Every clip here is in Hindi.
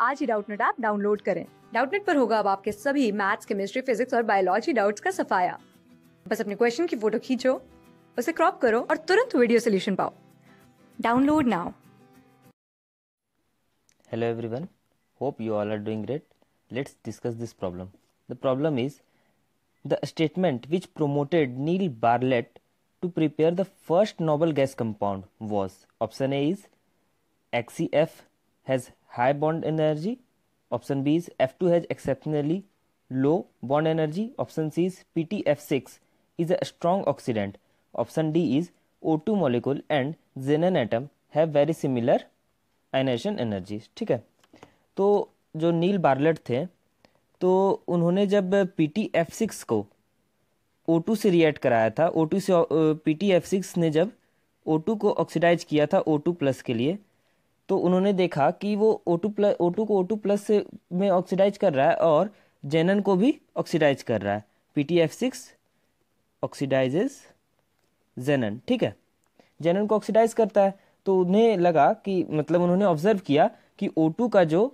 आज ही डाउटनेट ऐप डाउनलोड करें डाउटनेट पर होगा अब आपके सभी मैथ्स केमिस्ट्री फिजिक्स और बायोलॉजी डाउट्स का सफाया बस अपने क्वेश्चन की फोटो खींचो उसे क्रॉप करो और तुरंत वीडियो सोल्यूशन पाओ download now hello everyone hope you all are doing great let's discuss this problem the problem is the statement which promoted Neil Bartlett to prepare the first noble gas compound was option A is XEF has high bond energy. Option B is F2 has exceptionally low bond energy. Option C is PTF6 is a strong oxidant. Option D is O2 molecule and xenon atom have very similar ionisation energy ठीक है तो जो नील बार्लेट थे तो उन्होंने जब पी टी एफ सिक्स को ओ टू से रिएक्ट कराया था ओ टू से पी टी एफ सिक्स ने जब ओ टू को ऑक्सीडाइज किया था ओ टू प्लस के लिए तो उन्होंने देखा कि वो O two plus O two को ओ टू प्लस से में ऑक्सीडाइज कर रहा है और जेनन को भी ऑक्सीडाइज कर रहा है P T F six oxidises xenon ठीक है जेनन को ऑक्सीडाइज करता है तो उन्हें लगा कि मतलब उन्होंने ऑब्जर्व किया कि ओ टू का जो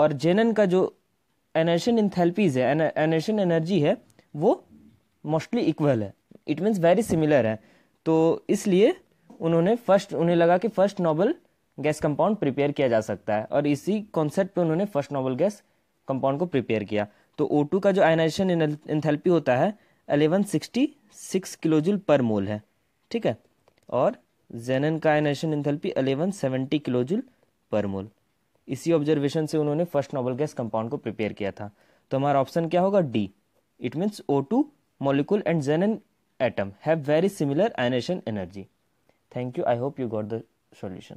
और जेनन का जो एनर्शन इंथेल्पीज है एनर्शन एनर्जी है वो मोस्टली इक्वल है इट मीन्स वेरी सिमिलर है तो इसलिए उन्होंने फर्स्ट उन्हें लगा कि first noble gas compound prepare किया जा सकता है और इसी कॉन्सेप्ट पे उन्होंने फर्स्ट नोबल गैस कंपाउंड को प्रिपेयर किया तो टू का जो आयनाइजेशन इंथेल्पी होता है सिक्स किलोजूल पर मोल है ठीक है और जेनन का आयनाइजेशन इंथेल्पी सेवेंटी किलोजूल पर मोल इसी ऑब्जर्वेशन से उन्होंने फर्स्ट नोबल गैस कंपाउंड को प्रिपेयर किया था तो हमारा ऑप्शन क्या होगा D it means O two molecule and xenon atom have very similar ionisation energy thank you I hope you got the solution